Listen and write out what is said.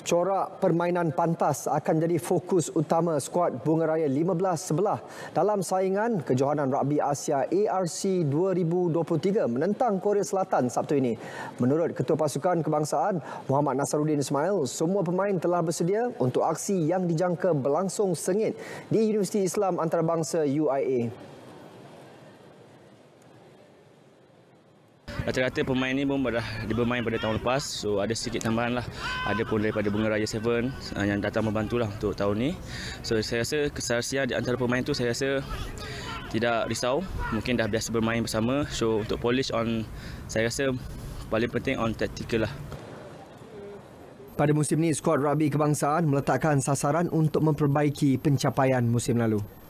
Corak permainan pantas akan jadi fokus utama skuad Bunga Raya 15 sebelah dalam saingan Kejohanan Rugby Asia ARC 2023 menentang Korea Selatan Sabtu ini. Menurut Ketua Pasukan Kebangsaan Muhammad Nasaruddin Ismail, semua pemain telah bersedia untuk aksi yang dijangka berlangsung sengit di Universiti Islam Antarabangsa UIA. Rata-rata pemain ni pun dah bermain pada tahun lepas So ada sedikit tambahan lah Ada pun daripada Bunga Raya 7 ah, Yang datang membantu lah untuk tahun ni So saya rasa kesaksian di antara pemain tu saya rasa Tidak risau Mungkin dah biasa bermain bersama So untuk polish on Saya rasa paling penting on tactical lah pada musim ni, skuad rugby kebangsaan meletakkan sasaran untuk memperbaiki pencapaian musim lalu.